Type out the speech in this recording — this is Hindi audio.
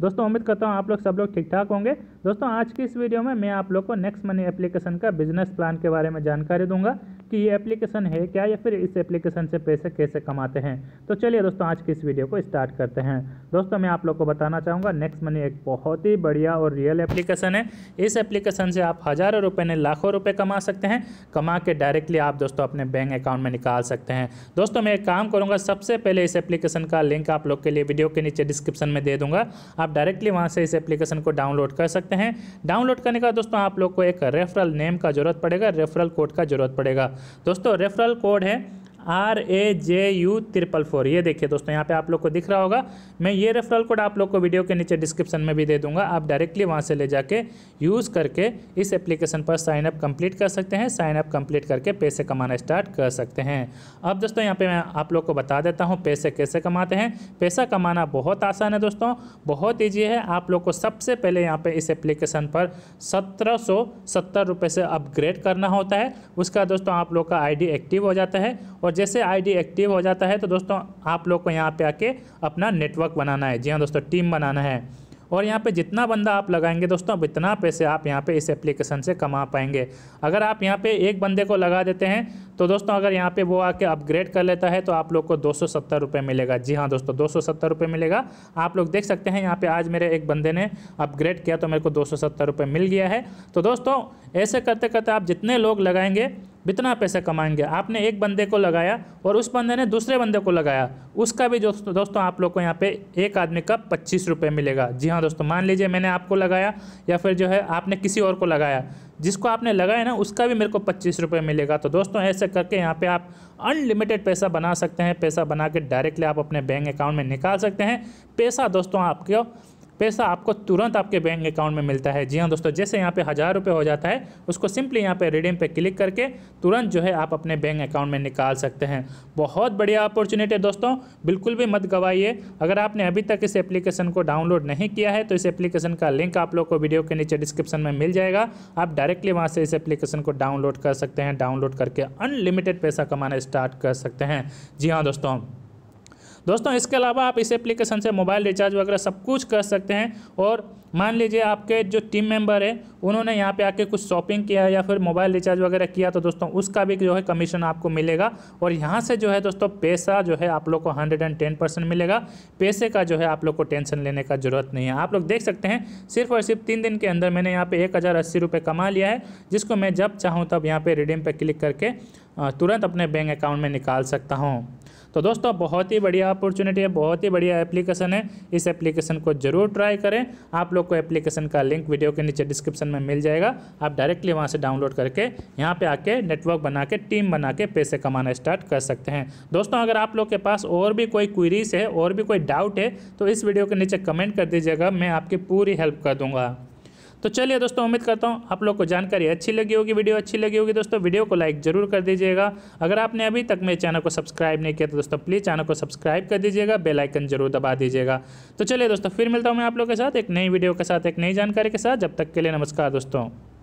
दोस्तों उम्मीद करता हूँ आप लोग सब लोग ठीक ठाक होंगे दोस्तों आज की इस वीडियो में मैं आप लोग को नेक्स्ट मनी एप्लीकेशन का बिजनेस प्लान के बारे में जानकारी दूंगा कि ये एप्लीकेशन है क्या या फिर इस एप्लीकेशन से पैसे कैसे कमाते हैं तो चलिए दोस्तों आज की इस वीडियो को स्टार्ट करते हैं दोस्तों मैं आप लोग को बताना चाहूँगा नेक्स्ट मनी एक बहुत ही बढ़िया और रियल एप्लीकेशन है इस एप्लीकेशन से आप हज़ारों रुपये ने लाखों रुपये कमा सकते हैं कमा के डायरेक्टली आप दोस्तों अपने बैंक अकाउंट में निकाल सकते हैं दोस्तों मैं एक काम करूँगा सबसे पहले इस एप्लीकेशन का लिंक आप लोग के लिए वीडियो के नीचे डिस्क्रिप्शन में दे दूँगा आप डायरेक्टली वहाँ से इस एप्लीकेशन को डाउनलोड कर सकते हैं डाउनलोड करने का दोस्तों आप लोग को एक रेफरल नेम का जरूरत पड़ेगा रेफरल कोड का जरूरत पड़ेगा दोस्तों रेफरल कोड है R A J U triple four ये देखिए दोस्तों यहाँ पे आप लोग को दिख रहा होगा मैं ये रेफरल कोड आप लोग को वीडियो के नीचे डिस्क्रिप्शन में भी दे दूंगा आप डायरेक्टली वहाँ से ले जाके यूज़ करके इस एप्लीकेशन पर साइन अप कंप्लीट कर सकते हैं साइन अप कंप्लीट करके पैसे कमाना स्टार्ट कर सकते हैं अब दोस्तों यहाँ पर मैं आप लोग को बता देता हूँ पैसे कैसे कमाते हैं पैसा कमाना बहुत आसान है दोस्तों बहुत ईजी है आप लोग को सबसे पहले यहाँ पर इस एप्लीकेशन पर सत्रह सौ से अपग्रेड करना होता है उसका दोस्तों आप लोग का आई एक्टिव हो जाता है और और जैसे आईडी एक्टिव हो जाता है तो दोस्तों आप लोग को यहाँ पे आके अपना नेटवर्क बनाना है जी हाँ दोस्तों टीम बनाना है और यहाँ पे जितना बंदा आप लगाएंगे दोस्तों अब इतना पैसे आप यहाँ पे इस एप्लीकेशन से कमा पाएंगे अगर आप यहाँ पे एक बंदे को लगा देते हैं तो दोस्तों अगर यहाँ पे वो आके अपग्रेड कर लेता है तो आप लोग को दो सौ मिलेगा जी हाँ दोस्तों दो सौ मिलेगा आप लोग देख सकते हैं यहाँ पर आज मेरे एक बंदे ने अपग्रेड किया तो मेरे को दो सौ मिल गया है तो दोस्तों ऐसे करते करते आप जितने लोग लगाएंगे इतना पैसा कमाएंगे आपने एक बंदे को लगाया और उस बंदे ने दूसरे बंदे को लगाया उसका भी दोस्तों दोस्तों आप लोग को यहाँ पे एक आदमी का पच्चीस रुपये मिलेगा जी हाँ दोस्तों मान लीजिए मैंने आपको लगाया या फिर जो है आपने किसी और को लगाया जिसको आपने लगाया ना उसका भी मेरे को पच्चीस रुपये मिलेगा तो दोस्तों ऐसे करके यहाँ पर आप अनलिमिटेड पैसा बना सकते हैं पैसा बना के डायरेक्टली आप अपने बैंक अकाउंट में निकाल सकते हैं पैसा दोस्तों आपको पैसा आपको तुरंत आपके बैंक अकाउंट में मिलता है जी हाँ दोस्तों जैसे यहाँ पे हज़ार रुपये हो जाता है उसको सिंपली यहाँ पे रिडीम पे क्लिक करके तुरंत जो है आप अपने बैंक अकाउंट में निकाल सकते हैं बहुत बढ़िया अपॉर्चुनिटी है दोस्तों बिल्कुल भी मत गवाइए अगर आपने अभी तक इस एप्लीकेशन को डाउनलोड नहीं किया है तो इस एप्लीकेशन का लिंक आप लोग को वीडियो के नीचे डिस्क्रिप्शन में मिल जाएगा आप डायरेक्टली वहाँ से इस एप्लीकेशन को डाउनलोड कर सकते हैं डाउनलोड करके अनलिमिटेड पैसा कमाना स्टार्ट कर सकते हैं जी हाँ दोस्तों दोस्तों इसके अलावा आप इस एप्लीकेशन से मोबाइल रिचार्ज वगैरह सब कुछ कर सकते हैं और मान लीजिए आपके जो टीम मेंबर है उन्होंने यहाँ पे आके कुछ शॉपिंग किया या फिर मोबाइल रिचार्ज वगैरह किया तो दोस्तों उसका भी जो है कमीशन आपको मिलेगा और यहाँ से जो है दोस्तों पैसा जो है आप लोग को हंड्रेड एंड टेन परसेंट मिलेगा पैसे का जो है आप लोग को टेंशन लेने का जरूरत नहीं है आप लोग देख सकते हैं सिर्फ और सिर्फ तीन दिन के अंदर मैंने यहाँ पर एक हज़ार अस्सी रुपये कमा लिया है जिसको मैं जब चाहूँ तब यहाँ पर रिडीम पर क्लिक करके तुरंत अपने बैंक अकाउंट में निकाल सकता हूँ तो दोस्तों बहुत ही बढ़िया अपॉर्चुनिटी है बहुत ही बढ़िया एप्लीकेशन है इस एप्लीकेशन को जरूर ट्राई करें आप लोग को एप्लीकेशन का लिंक वीडियो के नीचे डिस्क्रिप्शन में मिल जाएगा आप डायरेक्टली वहाँ से डाउनलोड करके यहाँ पे आके नेटवर्क बना के टीम बना के पैसे कमाना स्टार्ट कर सकते हैं दोस्तों अगर आप लोग के पास और भी कोई क्वीरीज है और भी कोई डाउट है तो इस वीडियो के नीचे कमेंट कर दीजिएगा मैं आपकी पूरी हेल्प कर दूँगा तो चलिए दोस्तों उम्मीद करता हूँ आप लोग को जानकारी अच्छी लगी होगी वीडियो अच्छी लगी होगी दोस्तों वीडियो को लाइक जरूर कर दीजिएगा अगर आपने अभी तक मेरे चैनल को सब्सक्राइब नहीं किया तो दोस्तों प्लीज़ चैनल को सब्सक्राइब कर दीजिएगा बेलाइकन जरूर दबा दीजिएगा तो चलिए दोस्तों फिर मिलता हूँ मैं आप लोग के साथ एक नई वीडियो के साथ एक नई जानकारी के साथ जब तक के लिए नमस्कार दोस्तों